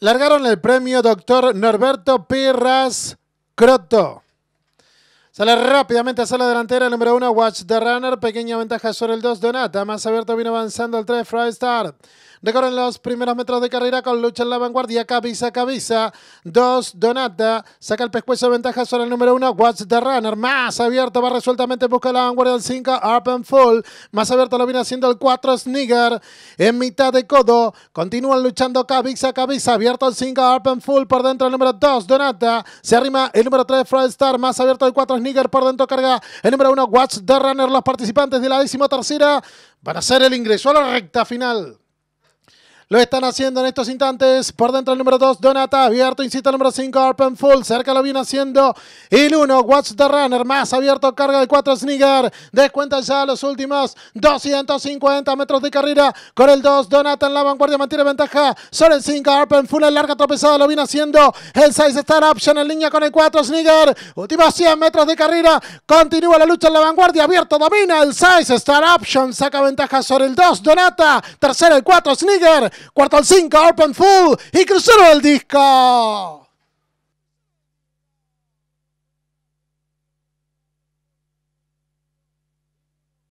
largaron el premio Doctor Norberto Pirras Croto. Sale rápidamente hacia la delantera, el número 1, Watch the Runner. Pequeña ventaja sobre el 2, Donata. Más abierto viene avanzando el 3, Star. Recorren los primeros metros de carrera con lucha en la vanguardia. Cabeza, cabeza. 2, Donata. Saca el pescuezo ventaja sobre el número 1, Watch the Runner. Más abierto, va resueltamente busca la vanguardia del 5, Arp Full. Más abierto lo viene haciendo el 4, Snigger. En mitad de codo. Continúan luchando cabeza, cabeza. Abierto el 5, Arp Full. Por dentro el número 2, Donata. Se arrima el número 3, Star. Más abierto el 4, Nigger por dentro carga el número uno, Watch the Runner. Los participantes de la décima tercera van a hacer el ingreso a la recta final. Lo están haciendo en estos instantes. Por dentro el número 2, Donata. Abierto, incita el número 5, Arpen Full. Cerca lo viene haciendo el 1, Watch the Runner. Más abierto, carga el 4, Snigger. Descuenta ya los últimos 250 metros de carrera. Con el 2, Donata en la vanguardia mantiene ventaja. Sobre el 5, Arpen Full. En larga tropezada lo viene haciendo el 6, Star Option. En línea con el 4, Snigger. Últimos 100 metros de carrera. Continúa la lucha en la vanguardia. Abierto, domina el 6, Star Option. Saca ventaja sobre el 2, Donata. Tercero el 4, Snigger. Cuarto al 5, Open Full y Crucero del disco.